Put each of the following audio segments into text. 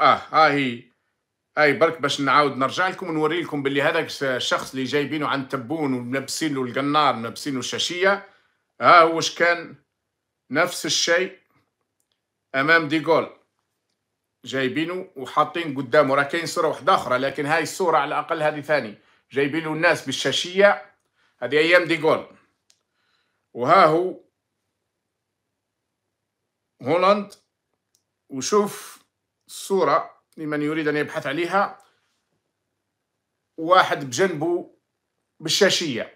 اه ها آه، هي اي برك باش نعاود نرجع لكم ونوري لكم باللي هذاك الشخص اللي جايبينه عند تبون وملبسين له القنار ملبسين له الشاشيه ها هو كان نفس الشيء امام ديغول جايبينه وحاطين قدامه راه كاين صوره واحده اخرى لكن هاي الصوره على الاقل هذه ثاني له الناس بالشاشيه هذه ايام ديغول وها هو هولاند وشوف صورة لمن يريد أن يبحث عليها واحد بجنبه بالشاشية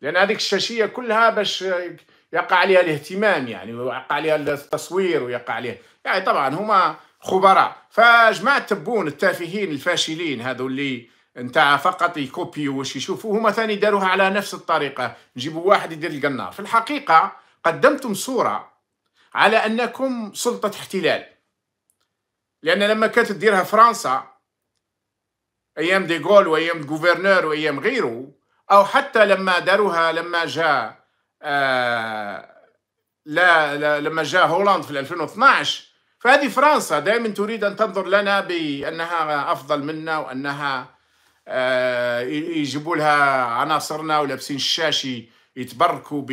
لأن هذه الشاشية كلها باش يقع عليها الاهتمام يعني ويقع عليها التصوير ويقع عليها يعني طبعا هما خبراء فجماعة تبون التافهين الفاشلين هذو اللي نتاع فقط يكوبيو واش يشوفوا هما ثاني داروها على نفس الطريقة نجيبوا واحد يدير القنار في الحقيقة قدمتم صورة على أنكم سلطة احتلال لأن لما كانت تديرها فرنسا أيام ديغول وأيام الجوفرنور وأيام غيره أو حتى لما داروها لما جاء آه لا, لا لما جاء هولندا في 2012 فهذه فرنسا دائما تريد أن تنظر لنا بأنها أفضل منا وأنها آه يجيبوا لها عناصرنا ولابسين الشاشي يتبركوا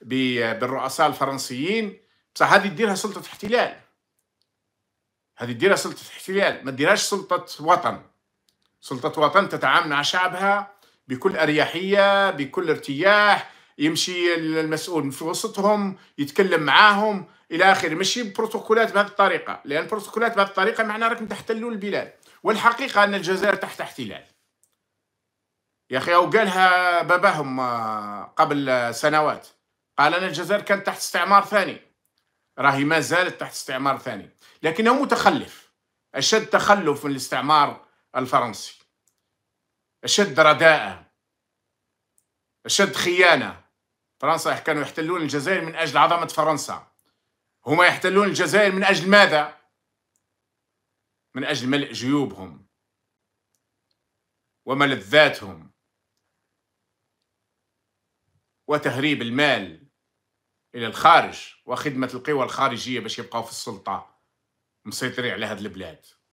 بالرؤساء الفرنسيين بصح هذه ديرها سلطة احتلال هذه ديرها سلطة احتلال ما ديرهاش سلطة وطن سلطة وطن تتعامل مع شعبها بكل أريحية بكل ارتياح يمشي المسؤول في وسطهم يتكلم معاهم الى اخره ماشي بروتوكولات بهذه الطريقه لان بروتوكولات بهذه الطريقه معناها راكم تحتلوا البلاد والحقيقه ان الجزائر تحت احتلال يا اخي او قالها باباهم آه، قبل سنوات قال ان الجزائر كانت تحت استعمار ثاني راهي ما زالت تحت استعمار ثاني لكنه متخلف أشد تخلف من الاستعمار الفرنسي أشد رداءة أشد خيانة فرنسا كانوا يحتلون الجزائر من أجل عظمة فرنسا هما يحتلون الجزائر من أجل ماذا؟ من أجل ملء جيوبهم وملذاتهم وتهريب المال الى الخارج وخدمه القوى الخارجيه باش يبقاو في السلطه مسيطرين على هذه البلاد